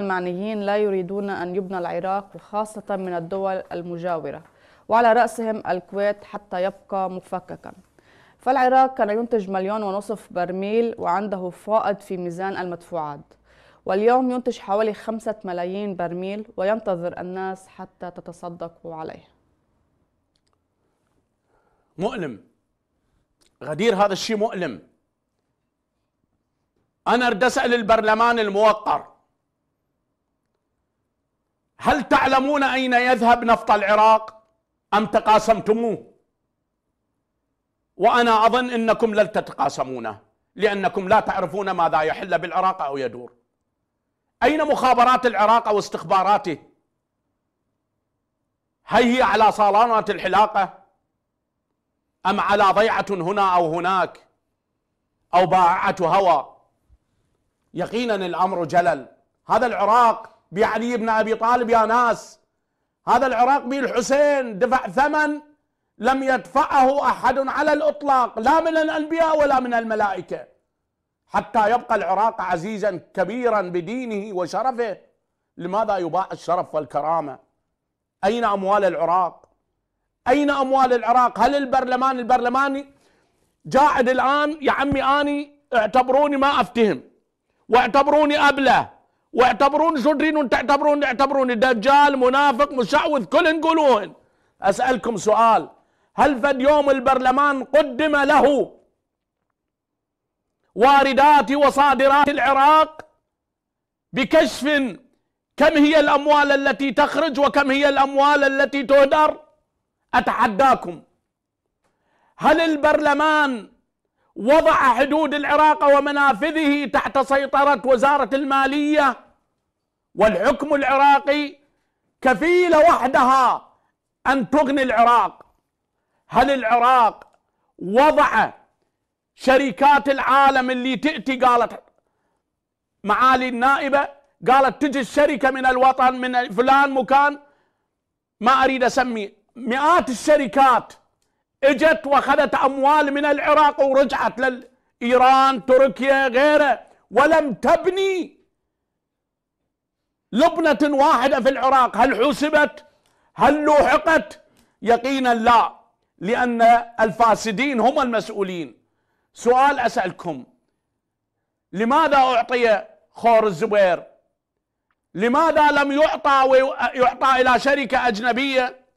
المعنيين لا يريدون أن يبنى العراق وخاصة من الدول المجاورة وعلى رأسهم الكويت حتى يبقى مفككا فالعراق كان ينتج مليون ونصف برميل وعنده فائض في ميزان المدفوعات واليوم ينتج حوالي خمسة ملايين برميل وينتظر الناس حتى تتصدقوا عليه مؤلم غدير هذا الشيء مؤلم أنا أريد أسأل البرلمان الموقر هل تعلمون أين يذهب نفط العراق أم تقاسمتموه وأنا أظن أنكم لن تتقاسمونه لأنكم لا تعرفون ماذا يحل بالعراق أو يدور أين مخابرات العراق أو استخباراته هل هي على صالونات الحلاقة أم على ضيعة هنا أو هناك أو باعة هوى يقينا الأمر جلل هذا العراق بعلي بن ابي طالب يا ناس هذا العراق بالحسين الحسين دفع ثمن لم يدفعه احد على الاطلاق لا من الانبياء ولا من الملائكه حتى يبقى العراق عزيزا كبيرا بدينه وشرفه لماذا يباع الشرف والكرامه اين اموال العراق اين اموال العراق هل البرلمان البرلماني جاعد الان يا عمي اني اعتبروني ما افتهم واعتبروني ابله واعتبروني تريدون تعتبروني اعتبروني دجال منافق مشعوذ كل نقولون اسالكم سؤال هل فد يوم البرلمان قدم له واردات وصادرات العراق بكشف كم هي الاموال التي تخرج وكم هي الاموال التي تهدر اتحداكم هل البرلمان وضع حدود العراق ومنافذه تحت سيطرة وزارة المالية والحكم العراقي كفيلة وحدها أن تغني العراق هل العراق وضع شركات العالم اللي تأتي قالت معالي النائبة قالت تجي الشركة من الوطن من فلان مكان ما أريد أسمي مئات الشركات اجت واخذت اموال من العراق ورجعت لايران تركيا غيره ولم تبني لبنه واحده في العراق هل حسبت هل لوحقت يقينا لا لان الفاسدين هم المسؤولين سؤال اسالكم لماذا اعطي خور الزبير لماذا لم يعطى ويعطى الى شركه اجنبيه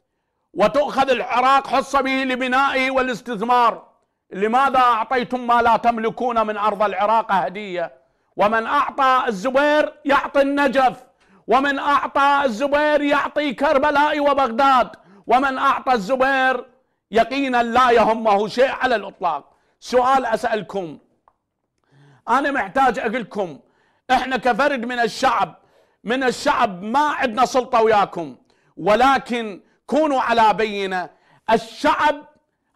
وتؤخذ العراق حصة به لبنائه والاستثمار لماذا أعطيتم ما لا تملكون من أرض العراق هدية ومن أعطى الزبير يعطي النجف ومن أعطى الزبير يعطي كربلاء وبغداد ومن أعطى الزبير يقينا لا يهمه شيء على الإطلاق سؤال أسألكم أنا محتاج أقول لكم إحنا كفرد من الشعب من الشعب ما عندنا سلطة وياكم ولكن كونوا على بينه الشعب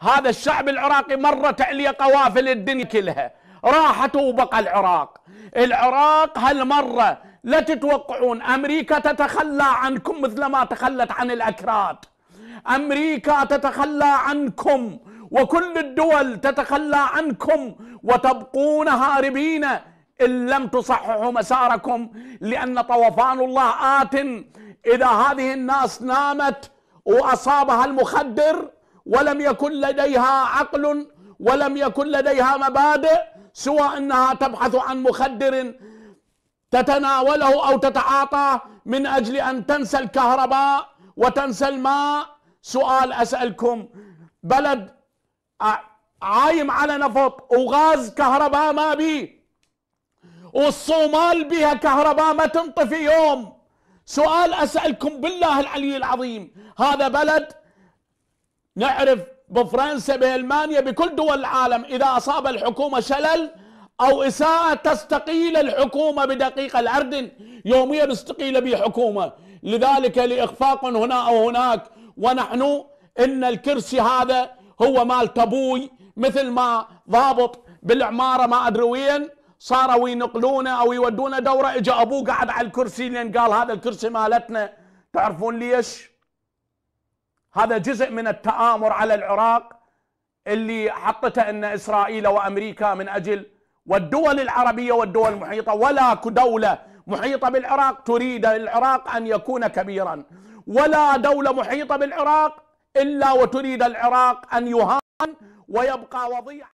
هذا الشعب العراقي مره عليه قوافل الدنيا كلها راحت وبقى العراق العراق هالمره لا تتوقعون امريكا تتخلى عنكم مثل ما تخلت عن الاكراد امريكا تتخلى عنكم وكل الدول تتخلى عنكم وتبقون هاربين ان لم تصححوا مساركم لان طوفان الله ات اذا هذه الناس نامت واصابها المخدر ولم يكن لديها عقل ولم يكن لديها مبادئ سوى انها تبحث عن مخدر تتناوله او تتعاطاه من اجل ان تنسى الكهرباء وتنسى الماء سؤال اسالكم بلد عايم على نفط وغاز كهرباء ما بيه والصومال بها كهرباء ما تنطفي يوم سؤال اسالكم بالله العلي العظيم هذا بلد نعرف بفرنسا بالمانيا بكل دول العالم اذا اصاب الحكومه شلل او اساءه تستقيل الحكومه بدقيقه الاردن يوميا استقيل به حكومه لذلك لاخفاق هنا او هناك ونحن ان الكرسي هذا هو مال تبوي مثل ما ضابط بالعماره ما ادري وين صاروا ينقلونه او يودونه دوره اجى ابوه قعد على الكرسي لان قال هذا الكرسي مالتنا تعرفون ليش؟ هذا جزء من التآمر على العراق اللي حطته ان اسرائيل وامريكا من اجل والدول العربيه والدول المحيطه ولا دوله محيطه بالعراق تريد العراق ان يكون كبيرا ولا دوله محيطه بالعراق الا وتريد العراق ان يهان ويبقى وضيع